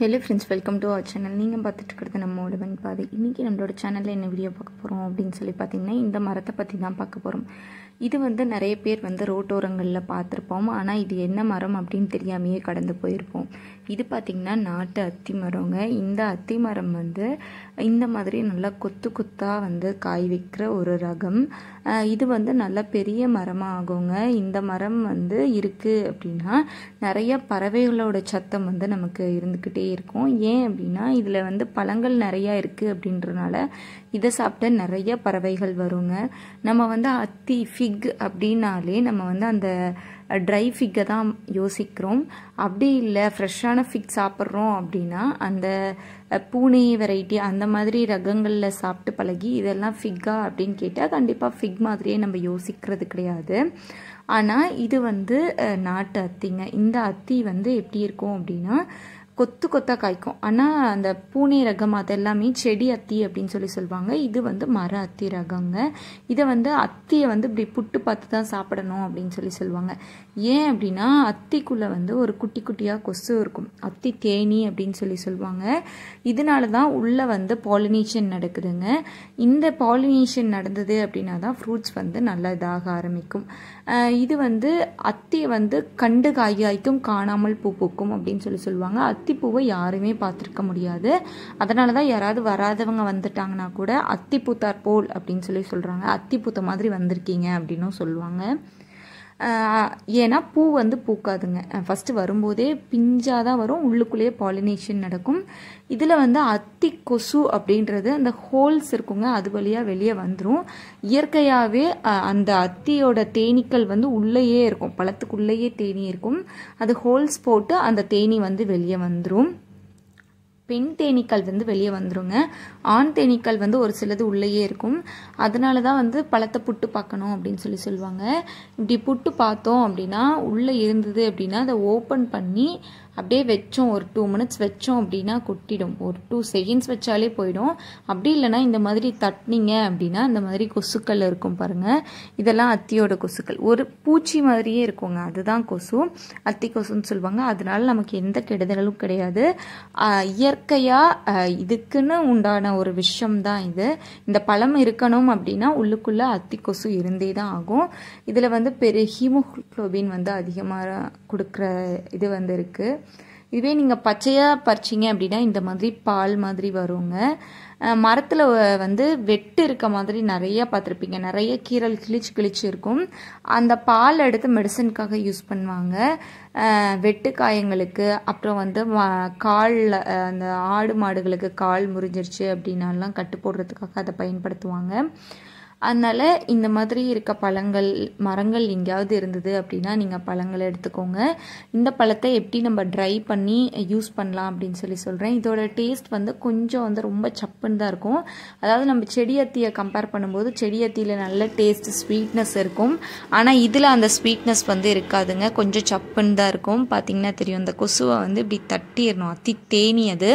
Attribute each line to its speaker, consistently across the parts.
Speaker 1: hello friends welcome to our channel நீங்கள் பார்த்துட்டு இருக்கிறது நம்ம உடம்பன் பாதை இன்றைக்கி நம்மளோட சேனலில் என்ன வீடியோ பார்க்க போகிறோம் அப்படின்னு சொல்லி பார்த்தீங்கன்னா இந்த மரத்தை பற்றி தான் பார்க்க போகிறோம் இது வந்து நிறைய பேர் வந்து ரோட்டோரங்களில் பார்த்துருப்போம் ஆனால் இது என்ன மரம் அப்படின்னு தெரியாமையே கடந்து போயிருப்போம் இது பார்த்திங்கன்னா நாட்டு அத்தி மரங்க இந்த அத்தி மரம் வந்து இந்த மாதிரி நல்லா கொத்து கொத்தாக வந்து காய் வைக்கிற ஒரு ரகம் இது வந்து நல்ல பெரிய மரமாக ஆகுங்க இந்த மரம் வந்து இருக்குது அப்படின்னா நிறைய பறவைகளோட சத்தம் வந்து நமக்கு இருந்துக்கிட்டே இருக்கும் ஏன் அப்படின்னா இதில் வந்து பழங்கள் நிறையா இருக்குது அப்படின்றனால இதை சாப்பிட்ட நிறைய பறவைகள் வருங்க நம்ம வந்து அத்தி ஃபிக் அப்படின்னாலே நம்ம வந்து அந்த ட்ரை ஃபிக்கை தான் யோசிக்கிறோம் அப்படி இல்லை ஃப்ரெஷ்ஷான ஃபிக் சாப்பிட்றோம் அப்படின்னா அந்த பூனை வெரைட்டி அந்த மாதிரி ரகங்களில் சாப்பிட்டு பழகி இதெல்லாம் ஃபிக்கா அப்படின்னு கேட்டால் கண்டிப்பாக ஃபிக் மாதிரியே நம்ம யோசிக்கிறது கிடையாது ஆனால் இது வந்து நாட்டு அத்திங்க இந்த அத்தி வந்து எப்படி இருக்கும் அப்படின்னா கொத்து கொத்தாக காய்க்கும் ஆனால் அந்த பூனை ரகம் அதெல்லாமே செடி அத்தி அப்படின்னு சொல்லி சொல்லுவாங்க இது வந்து மர அத்தி ரகங்க இதை வந்து அத்தியை வந்து இப்படி புட்டு பார்த்து தான் சாப்பிடணும் அப்படின்னு சொல்லி சொல்லுவாங்க ஏன் அப்படின்னா அத்திக்குள்ளே வந்து ஒரு குட்டி குட்டியாக கொசு இருக்கும் அத்தி தேனி அப்படின்னு சொல்லி சொல்லுவாங்க இதனால தான் உள்ளே வந்து பாலினேஷன் நடக்குதுங்க இந்த பாலினேஷன் நடந்தது அப்படின்னா தான் ஃப்ரூட்ஸ் வந்து நல்லா இதாக ஆரம்பிக்கும் இது வந்து அத்தியை வந்து கண்டு காய்காய்க்கும் காணாமல் பூ பூக்கும் அப்படின்னு சொல்லி சொல்லுவாங்க அத்தி அத்திப்பூவை யாருமே பார்த்துருக்க முடியாது அதனால தான் யாராவது வராதவங்க வந்துட்டாங்கன்னா கூட அத்தி பூத்தார் போல் அப்படின்னு சொல்லி சொல்கிறாங்க அத்தி பூத்த மாதிரி வந்திருக்கீங்க அப்படின்னும் சொல்லுவாங்க ஏன்னா பூ வந்து பூக்காதுங்க ஃபஸ்ட்டு வரும்போதே பிஞ்சாக தான் வரும் உள்ளுக்குள்ளேயே பாலினேஷன் நடக்கும் இதில் வந்து அத்தி கொசு அப்படின்றது அந்த ஹோல்ஸ் இருக்குங்க அது வழியாக வெளியே வந்துடும் இயற்கையாகவே அந்த அத்தியோட தேனீக்கள் வந்து உள்ளேயே இருக்கும் பழத்துக்குள்ளேயே தேனி இருக்கும் அது ஹோல்ஸ் போட்டு அந்த தேனி வந்து வெளியே வந்துடும் பெண் தேனீக்கள் வந்து வெளியே வந்துருங்க ஆண் தேனீக்கள் வந்து ஒரு சிலது உள்ளேயே இருக்கும் அதனால தான் வந்து பழத்தை புட்டு பார்க்கணும் அப்படின்னு சொல்லி சொல்லுவாங்க இப்படி புட்டு பார்த்தோம் அப்படின்னா உள்ளே இருந்தது அப்படின்னா அதை ஓப்பன் பண்ணி அப்படியே வச்சோம் ஒரு டூ மினிட்ஸ் வச்சோம் அப்படின்னா கொட்டிடும் ஒரு டூ செகண்ட்ஸ் வச்சாலே போயிடும் அப்படி இல்லைனா இந்த மாதிரி தட்டினீங்க அப்படின்னா இந்த மாதிரி கொசுக்கள் இருக்கும் பாருங்கள் இதெல்லாம் அத்தியோட கொசுக்கள் ஒரு பூச்சி மாதிரியே இருக்குங்க அதுதான் கொசு அத்தி கொசுன்னு சொல்லுவாங்க அதனால நமக்கு எந்த கெடுதலும் கிடையாது இயற்கையாக இதுக்குன்னு உண்டான ஒரு விஷயம் தான் இது இந்த பழம் இருக்கணும் அப்படின்னா உள்ளுக்குள்ளே அத்தி கொசு இருந்தே தான் ஆகும் இதில் வந்து பெரிய ஹீமோக்ளோபின் வந்து அதிகமாக கொடுக்குற இது வந்து இருக்குது இதுவே நீங்கள் பச்சையாக பறிச்சிங்க அப்படின்னா இந்த மாதிரி பால் மாதிரி வருங்க மரத்தில் வந்து வெட்டு இருக்க மாதிரி நிறைய பார்த்துருப்பீங்க நிறைய கீரல் கிழிச்சு கிழிச்சு இருக்கும் அந்த பால் எடுத்து மெடிசனுக்காக யூஸ் பண்ணுவாங்க வெட்டு காயங்களுக்கு அப்புறம் வந்து காலில் அந்த ஆடு மாடுகளுக்கு கால் முறிஞ்சிருச்சு அப்படின்னாலாம் கட்டு போடுறதுக்காக அதை பயன்படுத்துவாங்க அதனால் இந்த மாதிரி இருக்க பழங்கள் மரங்கள் எங்கேயாவது இருந்தது அப்படின்னா நீங்கள் பழங்களை எடுத்துக்கோங்க இந்த பழத்தை எப்படி நம்ம ட்ரை பண்ணி யூஸ் பண்ணலாம் அப்படின்னு சொல்லி சொல்கிறேன் இதோட டேஸ்ட் வந்து கொஞ்சம் வந்து ரொம்ப சப்புன்னு தான் இருக்கும் அதாவது நம்ம செடியத்தியை கம்பேர் பண்ணும்போது செடியத்தியில் நல்ல டேஸ்ட் ஸ்வீட்னஸ் இருக்கும் ஆனால் இதில் அந்த ஸ்வீட்னஸ் வந்து இருக்காதுங்க கொஞ்சம் சப்புன்னு தான் இருக்கும் பார்த்திங்கன்னா தெரியும் அந்த கொசுவை வந்து இப்படி தட்டிடணும் அத்தி தேனி அது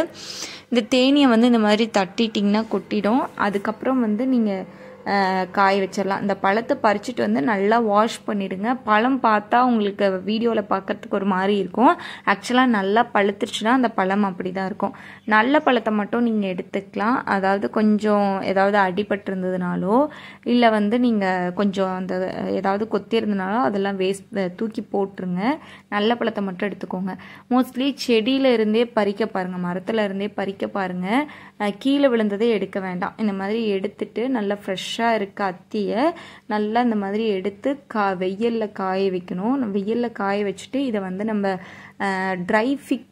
Speaker 1: இந்த தேனியை வந்து இந்த மாதிரி தட்டிட்டிங்கன்னா கொட்டிடும் அதுக்கப்புறம் வந்து நீங்கள் காய வச்சிடலாம் இந்த பழத்தை பறிச்சுட்டு வந்து நல்லா வாஷ் பண்ணிடுங்க பழம் பார்த்தா உங்களுக்கு வீடியோவில் பார்க்குறதுக்கு ஒரு மாதிரி இருக்கும் ஆக்சுவலாக நல்லா பழுத்துருச்சுன்னா அந்த பழம் அப்படி தான் இருக்கும் நல்ல பழத்தை மட்டும் நீங்கள் எடுத்துக்கலாம் அதாவது கொஞ்சம் ஏதாவது அடிபட்டிருந்ததுனாலோ இல்லை வந்து நீங்கள் கொஞ்சம் அந்த ஏதாவது கொத்தியிருந்ததுனாலோ அதெல்லாம் வேஸ்ட் தூக்கி போட்டுருங்க நல்ல பழத்தை மட்டும் எடுத்துக்கோங்க மோஸ்ட்லி செடியில இருந்தே பறிக்க பாருங்கள் மரத்தில் இருந்தே பறிக்க பாருங்கள் கீழே விழுந்ததே எடுக்க வேண்டாம் இந்த மாதிரி எடுத்துட்டு நல்லா ஃப்ரெஷ்ஷாக இருக்க அத்தியை நல்லா இந்த மாதிரி எடுத்து கா வெயிலில் காய வைக்கணும் வெயிலில் காய வச்சுட்டு இதை வந்து நம்ம ட்ரை ஃபிக்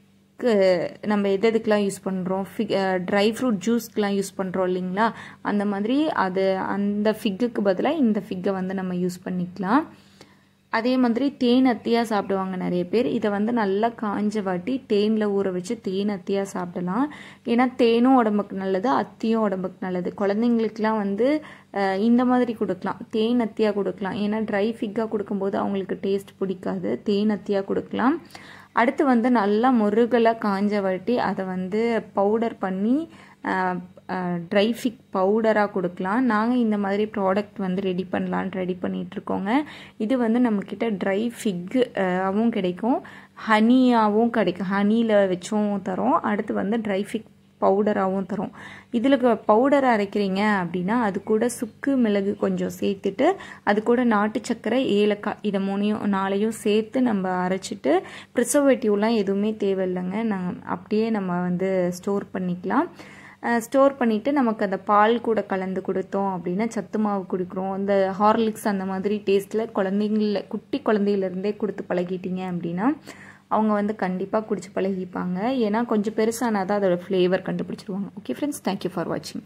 Speaker 1: நம்ம எது எதுக்கெலாம் யூஸ் பண்ணுறோம் ஃபிக் ட்ரை ஃப்ரூட் ஜூஸ்க்கெலாம் யூஸ் பண்ணுறோம் இல்லைங்களா அந்த மாதிரி அது அந்த ஃபிக்குக்கு பதிலாக இந்த ஃபிக்கை வந்து நம்ம யூஸ் பண்ணிக்கலாம் அதே மாதிரி தேன் அத்தியாக சாப்பிடுவாங்க நிறைய பேர் இதை வந்து நல்லா காஞ்ச வாட்டி தேனில் ஊற வச்சு தேன் அத்தியாக சாப்பிடலாம் ஏன்னா தேனும் உடம்புக்கு நல்லது அத்தியும் உடம்புக்கு நல்லது குழந்தைங்களுக்குலாம் வந்து இந்த மாதிரி கொடுக்கலாம் தேன் அத்தியாக கொடுக்கலாம் ஏன்னா ட்ரை ஃபிக்காக கொடுக்கும்போது அவங்களுக்கு டேஸ்ட் பிடிக்காது தேன் அத்தியாக கொடுக்கலாம் அடுத்து வந்து நல்லா முருகலை காஞ்ச வாட்டி அதை வந்து பவுடர் பண்ணி ட்ரை ஃபிக் பவுடராக கொடுக்கலாம் நாங்கள் இந்த மாதிரி ப்ராடக்ட் வந்து ரெடி பண்ணலான்னு ரெடி பண்ணிகிட்ருக்கோங்க இது வந்து நம்மக்கிட்ட ட்ரை ஆகவும் கிடைக்கும் ஹனியாகவும் கிடைக்கும் ஹனியில் வச்சும் தரோம் அடுத்து வந்து ட்ரை ஃபிக் பவுடராகவும் தரும் இதில் பவுடர் அரைக்கிறீங்க அப்படின்னா அது கூட சுக்கு மிளகு கொஞ்சம் சேர்த்துட்டு அது கூட நாட்டு சர்க்கரை ஏலக்காய் இதை மூணையும் நாளையும் சேர்த்து நம்ம அரைச்சிட்டு ப்ரிசர்வேட்டிவ்லாம் எதுவுமே தேவையில்லைங்க நாங்கள் அப்படியே நம்ம வந்து ஸ்டோர் பண்ணிக்கலாம் ஸ்டோர் பண்ணிவிட்டு நமக்கு அந்த பால் கூட கலந்து கொடுத்தோம் அப்படின்னா சத்து மாவு கொடுக்குறோம் இந்த ஹார்லிக்ஸ் அந்த மாதிரி டேஸ்ட்டில் குழந்தைங்கள குட்டி குழந்தையிலேருந்தே கொடுத்து பழகிட்டீங்க அப்படின்னா அவங்க வந்து கண்டிப்பாக குடிச்சு பழகிப்பாங்க ஏன்னா கொஞ்சம் பெருசானால் தான் அதோடய ஃப்ளேவர் கண்டுபிடிச்சிருவாங்க ஓகே ஃப்ரெண்ட்ஸ் தேங்க்யூ ஃபார் வாட்சிங்